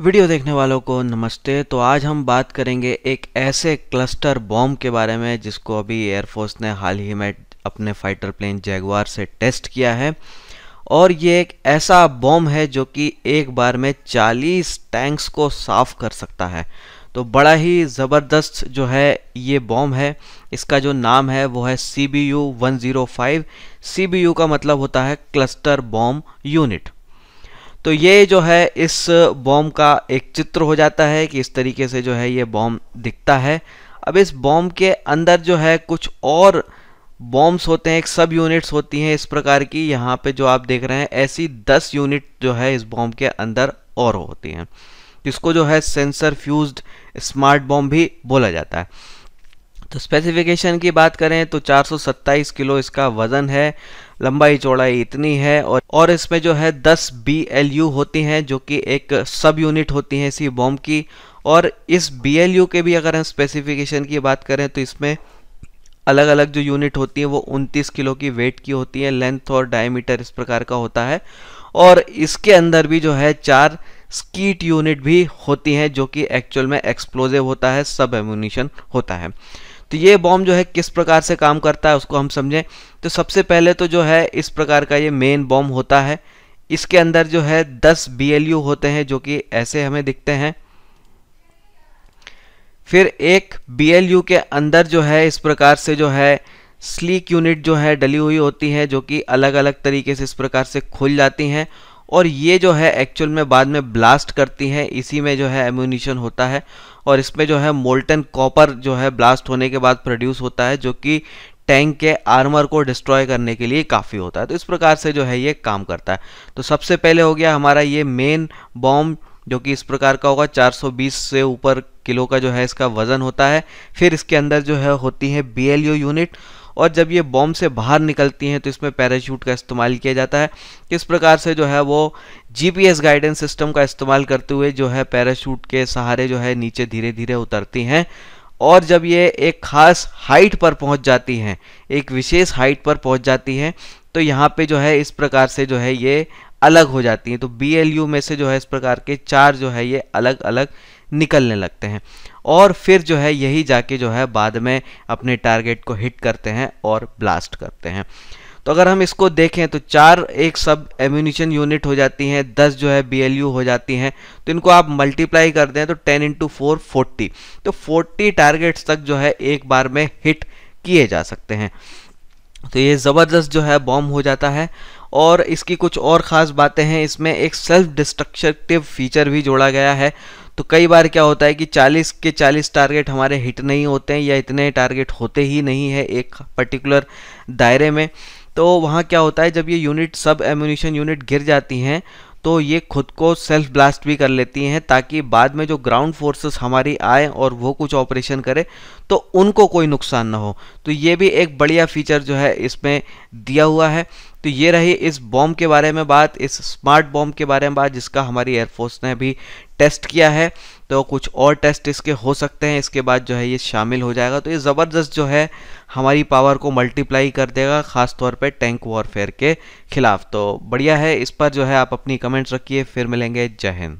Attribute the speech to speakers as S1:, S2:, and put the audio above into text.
S1: video देखने वालों को नमस्ते तो आज हम बात करेंगे एक ऐसे क्लस्टर बॉम्ब के बारे में जिसको अभी एयरफोर्स ने हाल ही में अपने फाइटर प्लेन जैगवार से टेस्ट किया है और ये एक ऐसा बॉम्ब है जो कि एक बार में 40 टैंक्स को साफ कर सकता है तो बड़ा ही ज़बरदस्त जो है ये बॉम्ब है इसका जो नाम है वो है C B U one zero five C B U का मतलब होता है क्लस्टर बॉम्ब यूनिट तो ये जो है इस बॉम्ब का एक चित्र हो जाता है कि इस तरीके से जो है ये बॉम्ब दिखता है अब इस बॉम्ब के अंदर जो है कुछ और बॉम्ब्स होते हैं एक सब यूनिट्स होती हैं इस प्रकार की यहाँ पे जो आप देख रहे हैं ऐसी 10 यूनिट जो है इस बॉम्ब के अंदर और होती हैं जिसको जो है सेंसर फ्यूज्ड स्मार्ट बॉम्ब भी बोला जाता है तो स्पेसिफिकेशन की बात करें तो 427 किलो इसका वज़न है लंबाई चौड़ाई इतनी है और और इसमें जो है 10 बी होती हैं जो कि एक सब यूनिट होती हैं इसी बॉम्ब की और इस बी के भी अगर हम स्पेसिफिकेशन की बात करें तो इसमें अलग अलग जो यूनिट होती है वो 29 किलो की वेट की होती है लेंथ और डायमीटर इस प्रकार का होता है और इसके अंदर भी जो है चार स्कीट यूनिट भी होती हैं जो कि एक्चुअल में एक्सप्लोजिव होता है सब एम्यूनिशन होता है तो ये बॉम्ब जो है किस प्रकार से काम करता है उसको हम समझें तो सबसे पहले तो जो है इस प्रकार का ये मेन बॉम्ब होता है इसके अंदर जो है 10 बी होते हैं जो कि ऐसे हमें दिखते हैं फिर एक बी के अंदर जो है इस प्रकार से जो है स्लीक यूनिट जो है डली हुई होती है जो कि अलग अलग तरीके से इस प्रकार से खुल जाती हैं और ये जो है एक्चुअल में बाद में ब्लास्ट करती हैं इसी में जो है एम्यूनिशन होता है और इसमें जो है मोल्टन कॉपर जो है ब्लास्ट होने के बाद प्रोड्यूस होता है जो कि टैंक के आर्मर को डिस्ट्रॉय करने के लिए काफ़ी होता है तो इस प्रकार से जो है ये काम करता है तो सबसे पहले हो गया हमारा ये मेन बॉम्ब जो कि इस प्रकार का होगा 420 से ऊपर किलो का जो है इसका वज़न होता है फिर इसके अंदर जो है होती है बी यूनिट और जब ये बॉम्ब से बाहर निकलती हैं तो इसमें पैराशूट का इस्तेमाल किया जाता है किस प्रकार से जो है वो जीपीएस गाइडेंस सिस्टम का इस्तेमाल करते हुए जो है पैराशूट के सहारे जो है नीचे धीरे धीरे उतरती हैं और जब ये एक खास हाइट पर पहुंच जाती हैं एक विशेष हाइट पर पहुंच जाती हैं तो यहाँ पे जो है इस प्रकार से जो है ये अलग हो जाती हैं तो बी में से जो है इस प्रकार के चार जो है ये अलग अलग निकलने लगते हैं और फिर जो है यही जाके जो है बाद में अपने टारगेट को हिट करते हैं और ब्लास्ट करते हैं तो अगर हम इसको देखें तो चार एक सब एम्यूनिशन यूनिट हो जाती हैं दस जो है बी हो जाती हैं तो इनको आप मल्टीप्लाई कर दें तो टेन इंटू फोर फोर्टी तो फोर्टी टारगेट्स तक जो है एक बार में हिट किए जा सकते हैं तो ये ज़बरदस्त जो है बॉम्ब हो जाता है और इसकी कुछ और ख़ास बातें हैं इसमें एक सेल्फ डिस्ट्रक्टिव फीचर भी जोड़ा गया है तो कई बार क्या होता है कि 40 के 40 टारगेट हमारे हिट नहीं होते हैं या इतने टारगेट होते ही नहीं है एक पर्टिकुलर दायरे में तो वहाँ क्या होता है जब ये यूनिट सब एम्यूनिशन यूनिट गिर जाती हैं तो ये खुद को सेल्फ ब्लास्ट भी कर लेती हैं ताकि बाद में जो ग्राउंड फोर्सेस हमारी आए और वो कुछ ऑपरेशन करे तो उनको कोई नुकसान ना हो तो ये भी एक बढ़िया फीचर जो है इसमें दिया हुआ है तो ये रही इस बॉम्ब के बारे में बात इस स्मार्ट बॉम्ब के बारे में बात जिसका हमारी एयरफोर्स ने भी टेस्ट किया है तो कुछ और टेस्ट इसके हो सकते हैं इसके बाद जो है ये शामिल हो जाएगा तो ये ज़बरदस्त जो है हमारी पावर को मल्टीप्लाई कर देगा ख़ास तौर पे टैंक वॉरफेयर के खिलाफ तो बढ़िया है इस पर जो है आप अपनी कमेंट्स रखिए फिर मिलेंगे जय हिंद